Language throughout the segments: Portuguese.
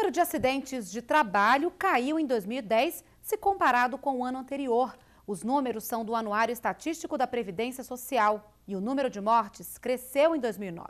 número de acidentes de trabalho caiu em 2010 se comparado com o ano anterior. Os números são do Anuário Estatístico da Previdência Social e o número de mortes cresceu em 2009.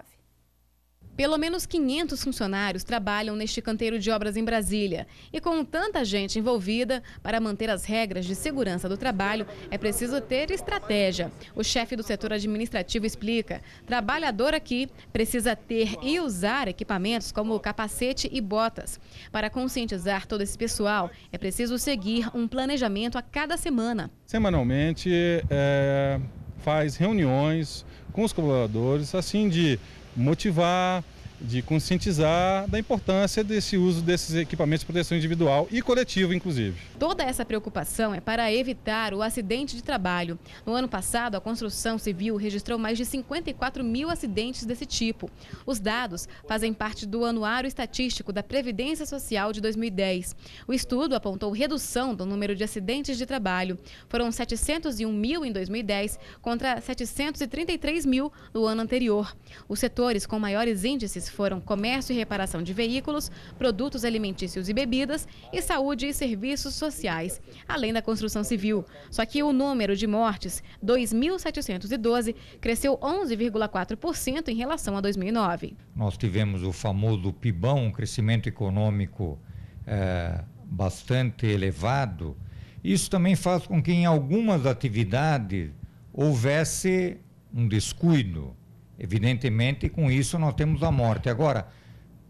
Pelo menos 500 funcionários trabalham neste canteiro de obras em Brasília. E com tanta gente envolvida, para manter as regras de segurança do trabalho, é preciso ter estratégia. O chefe do setor administrativo explica: trabalhador aqui precisa ter e usar equipamentos como capacete e botas. Para conscientizar todo esse pessoal, é preciso seguir um planejamento a cada semana. Semanalmente, é faz reuniões com os colaboradores, assim de motivar, de conscientizar da importância desse uso desses equipamentos de proteção individual e coletivo, inclusive. Toda essa preocupação é para evitar o acidente de trabalho. No ano passado, a construção civil registrou mais de 54 mil acidentes desse tipo. Os dados fazem parte do Anuário Estatístico da Previdência Social de 2010. O estudo apontou redução do número de acidentes de trabalho. Foram 701 mil em 2010 contra 733 mil no ano anterior. Os setores com maiores índices foram comércio e reparação de veículos, produtos alimentícios e bebidas e saúde e serviços sociais, além da construção civil. Só que o número de mortes, 2.712, cresceu 11,4% em relação a 2009. Nós tivemos o famoso PIBão, um crescimento econômico é, bastante elevado. Isso também faz com que em algumas atividades houvesse um descuido. Evidentemente, com isso nós temos a morte. Agora,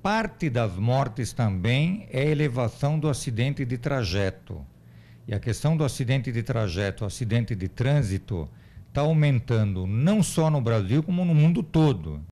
parte das mortes também é elevação do acidente de trajeto. E a questão do acidente de trajeto, acidente de trânsito, está aumentando não só no Brasil, como no mundo todo.